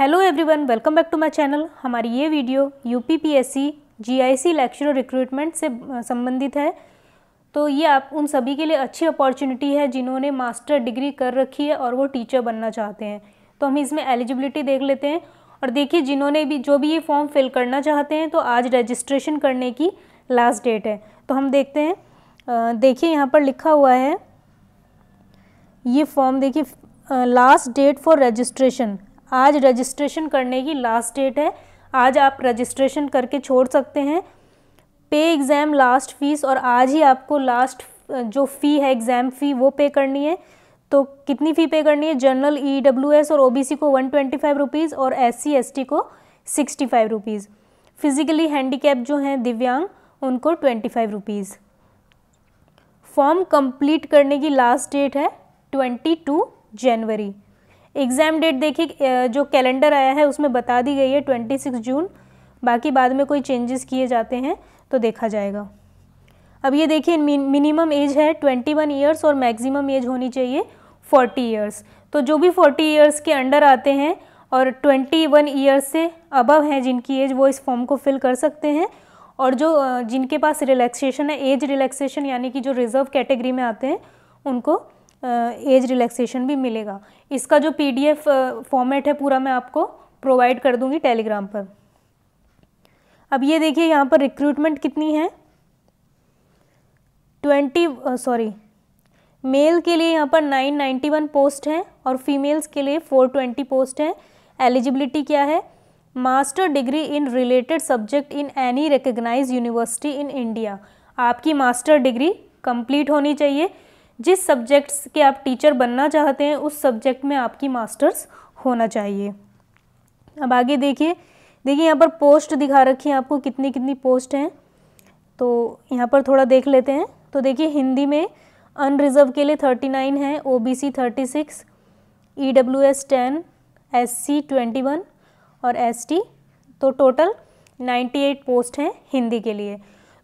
hello everyone welcome back to my channel हमारी ये video U P P S C G I C lecturer recruitment से संबंधित है तो ये आप उन सभी के लिए अच्छी अपॉर्चुनिटी है जिन्होंने मास्टर डिग्री कर रखी है और वो टीचर बनना चाहते हैं तो हम इसमें एलिजिबिलिटी देख लेते हैं और देखिए जिन्होंने भी जो भी ये फॉर्म फिल करना चाहते हैं तो आज रजिस्ट्रेशन करने की लास्ट डेट है तो हम देखते हैं देखिए यहाँ पर लिखा हुआ है ये फॉर्म देखिए लास्ट डेट फॉर रजिस्ट्रेशन आज रजिस्ट्रेशन करने की लास्ट डेट है आज आप रजिस्ट्रेशन करके छोड़ सकते हैं पे एग्ज़ाम लास्ट फीस और आज ही आपको लास्ट जो फ़ी है एग्ज़ाम फ़ी वो पे करनी है तो कितनी फ़ी पे करनी है जनरल ई डब्ल्यू एस और ओ बी सी को वन ट्वेंटी फाइव रुपीज़ और एस सी एस टी को sixty five rupees physically handicap जो हैं दिव्यांग उनको twenty five rupees form complete करने की लास्ट डेट है ट्वेंटी टू जनवरी एग्ज़ाम डेट देखिए जो कैलेंडर आया है उसमें बता दी गई है ट्वेंटी सिक्स जून बाकी बाद में कोई चेंजेस किए जाते हैं तो देखा जाएगा अब ये देखिए मिनिमम एज है ट्वेंटी वन ईयर्स और मैक्सिमम एज होनी चाहिए फोर्टी ईयर्स तो जो भी फोर्टी ईयर्स के अंडर आते हैं और ट्वेंटी वन ईयर्स से अबव हैं जिनकी एज वो इस फॉर्म को फिल कर सकते हैं और जो जिनके पास रिलैक्सेशन है एज रिलैक्सेशन यानी कि जो रिज़र्व कैटेगरी में आते हैं उनको एज रिलैक्सेशन भी मिलेगा इसका जो पीडीएफ फॉर्मेट है पूरा मैं आपको प्रोवाइड कर दूंगी टेलीग्राम पर अब ये देखिए यहाँ पर रिक्रूटमेंट कितनी है ट्वेंटी सॉरी मेल के लिए यहाँ पर नाइन नाइन्टी वन पोस्ट हैं और फीमेल्स के लिए फोर ट्वेंटी पोस्ट हैं एलिजिबिलिटी क्या है master degree in related subject in any recognise university in India आपकी मास्टर डिग्री कंप्लीट होनी चाहिए जिस सब्जेक्ट्स के आप टीचर बनना चाहते हैं उस सब्जेक्ट में आपकी मास्टर्स होना चाहिए अब आगे देखिए देखिए यहाँ पर पोस्ट दिखा रखी है आपको कितनी कितनी पोस्ट हैं तो यहाँ पर थोड़ा देख लेते हैं तो देखिए हिंदी में अनरिजर्व के लिए थर्टी नाइन है O B C thirty six E W S ten S C twenty one और एस टी तो टोटल नाइन्टी एट पोस्ट हैं हिंदी के लिए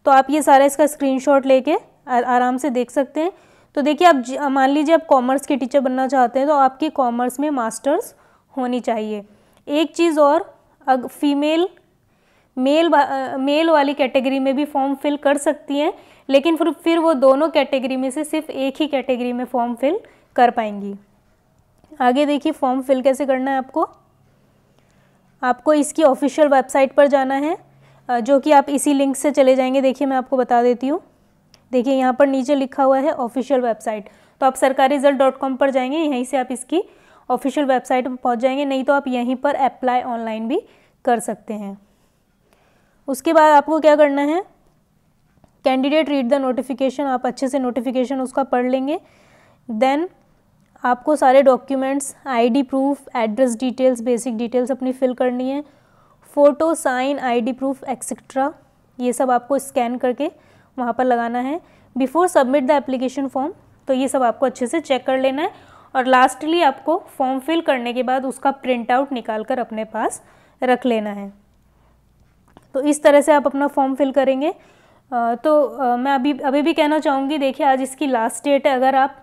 तो आप ये सारा इसका स्क्रीनशॉट लेके आराम से देख सकते हैं तो देखिए आप मान लीजिए आप कॉमर्स के टीचर बनना चाहते हैं तो आपकी कॉमर्स में मास्टर्स होनी चाहिए एक चीज़ और अग फीमेल मेल मेल वाली कैटेगरी में भी फॉर्म फिल कर सकती हैं लेकिन फिर फिर वो दोनों कैटेगरी में से सिर्फ एक ही कैटेगरी में फॉर्म फिल कर पाएंगी आगे देखिए फॉर्म फिल कैसे करना है आपको आपको इसकी ऑफिशियल वेबसाइट पर जाना है जो कि आप इसी लिंक से चले जाएंगे देखिए मैं आपको बता देती हूँ देखिए यहाँ पर नीचे लिखा हुआ है ऑफिशियल वेबसाइट तो आप सरकारी रिजल्ट डॉट कॉम पर जाएंगे यहीं से आप इसकी ऑफिशियल वेबसाइट पर पहुँच जाएंगे नहीं तो आप यहीं पर अप्लाई ऑनलाइन भी कर सकते हैं उसके बाद आपको क्या करना है कैंडिडेट रीड द नोटिफिकेशन आप अच्छे से नोटिफिकेशन उसका पढ़ लेंगे देन आपको सारे documents I D proof address details basic details अपनी फिल करनी है photo sign I D proof etcetera ये सब आपको स्कैन करके वहाँ पर लगाना है before submit the application form तो ये सब आपको अच्छे से चेक कर लेना है और लास्टली आपको फॉर्म फिल करने के बाद उसका प्रिंट आउट निकाल कर अपने पास रख लेना है तो इस तरह से आप अपना फॉर्म फिल करेंगे तो मैं अभी अभी भी कहना चाहूँगी देखिए आज इसकी लास्ट डेट है अगर आप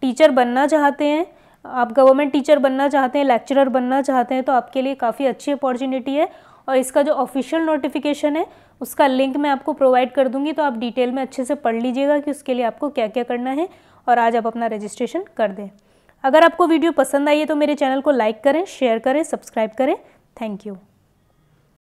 टीचर बनना चाहते हैं आप गवर्नमेंट टीचर बनना चाहते हैं लेक्चरर बनना चाहते हैं तो आपके लिए काफ़ी अच्छी अपॉर्चुनिटी है और इसका जो ऑफिशियल नोटिफिकेशन है उसका लिंक मैं आपको प्रोवाइड कर दूंगी तो आप डिटेल में अच्छे से पढ़ लीजिएगा कि उसके लिए आपको क्या क्या करना है और आज आप अपना रजिस्ट्रेशन कर दें अगर आपको वीडियो पसंद आई है तो मेरे चैनल को लाइक करें शेयर करें सब्सक्राइब करें थैंक यू